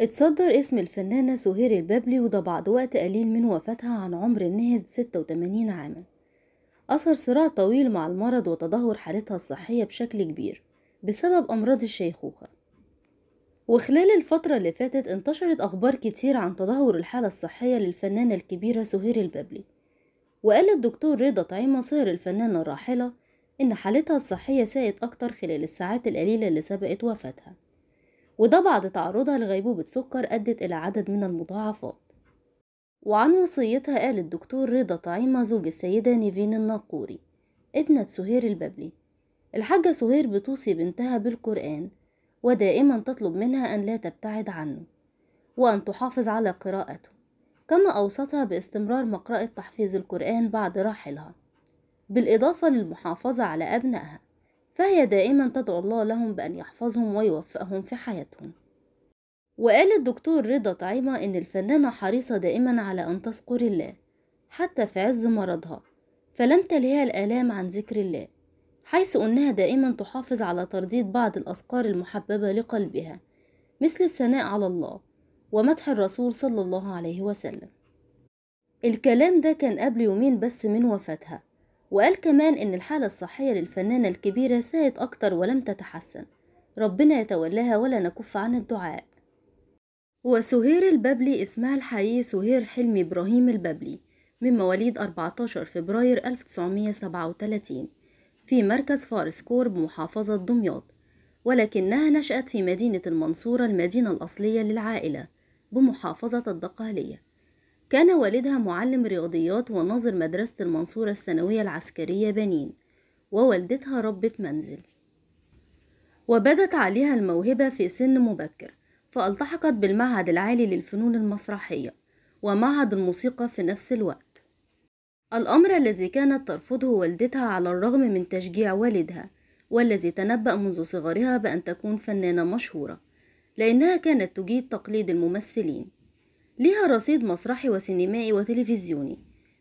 اتصدر اسم الفنانة سهير البابلي وده بعد وقت قليل من وفاتها عن عمر ناهز 86 عاما أثر صراع طويل مع المرض وتدهور حالتها الصحية بشكل كبير بسبب أمراض الشيخوخة وخلال الفترة اللي فاتت انتشرت أخبار كتير عن تدهور الحالة الصحية للفنانة الكبيرة سهير البابلي وقال الدكتور رضا طعيمة صهر الفنانة الراحلة إن حالتها الصحية ساءت أكتر خلال الساعات القليلة اللي سبقت وفاتها وده بعد تعرضها لغيبوبة سكر أدت إلى عدد من المضاعفات وعن وصيتها قال الدكتور رضا طعيمة زوج السيدة نيفين الناقوري ابنة سهير الببلي الحاجة سهير بتوصي بنتها بالقرآن ودائما تطلب منها أن لا تبتعد عنه وأن تحافظ على قراءته كما أوصتها باستمرار مقرأة تحفيظ القرآن بعد راحلها بالإضافة للمحافظة على أبنائها فهي دائما تدعو الله لهم بأن يحفظهم ويوفقهم في حياتهم وقال الدكتور رضا طعيمة إن الفنانة حريصة دائما على أن تذكر الله حتى في عز مرضها فلم تلهها الآلام عن ذكر الله حيث أنها دائما تحافظ على ترديد بعض الأذكار المحببة لقلبها مثل الثناء على الله ومدح الرسول صلى الله عليه وسلم الكلام ده كان قبل يومين بس من وفاتها وقال كمان إن الحالة الصحية للفنانة الكبيرة ساءت أكتر ولم تتحسن ربنا يتولاها ولا نكف عن الدعاء وسهير الببلي اسمها الحقيقي سهير حلمي إبراهيم الببلي من مواليد 14 فبراير 1937 في مركز فارس كور بمحافظة دمياط ولكنها نشأت في مدينة المنصورة المدينة الأصلية للعائلة بمحافظة الدقهلية كان والدها معلم رياضيات وناظر مدرسة المنصورة الثانوية العسكرية بنين ووالدتها ربة منزل وبدت عليها الموهبة في سن مبكر فالتحقت بالمعهد العالي للفنون المسرحية ومعهد الموسيقى في نفس الوقت الأمر الذي كانت ترفضه والدتها على الرغم من تشجيع والدها والذي تنبأ منذ صغرها بأن تكون فنانة مشهورة لأنها كانت تجيد تقليد الممثلين ليها رصيد مسرحي وسينمائي وتلفزيوني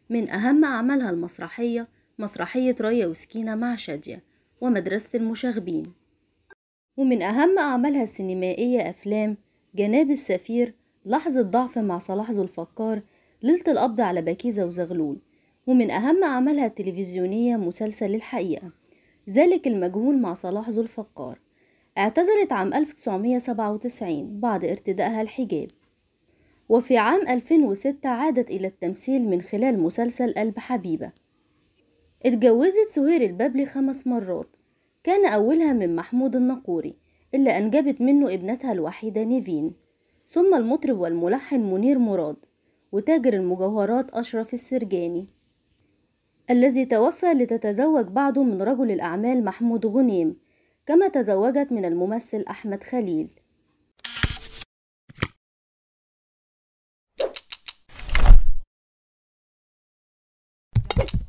من أهم أعمالها المسرحية مسرحية ريا وسكينة مع شادية ومدرسة المشاغبين ومن أهم أعمالها السينمائية أفلام جناب السفير لحظة ضعف مع صلاح ذو الفقار ليلة القبض على بكيزة وزغلول ومن أهم أعمالها التلفزيونية مسلسل الحقيقة ذلك المجهول مع صلاح ذو الفقار اعتزلت عام 1997 بعد ارتدائها الحجاب وفي عام 2006 عادت إلى التمثيل من خلال مسلسل قلب حبيبة اتجوزت سهير البابلي خمس مرات كان أولها من محمود النقوري إلا أنجبت منه ابنتها الوحيدة نيفين ثم المطرب والملحن منير مراد وتاجر المجوهرات أشرف السرجاني الذي توفى لتتزوج بعده من رجل الأعمال محمود غنيم كما تزوجت من الممثل أحمد خليل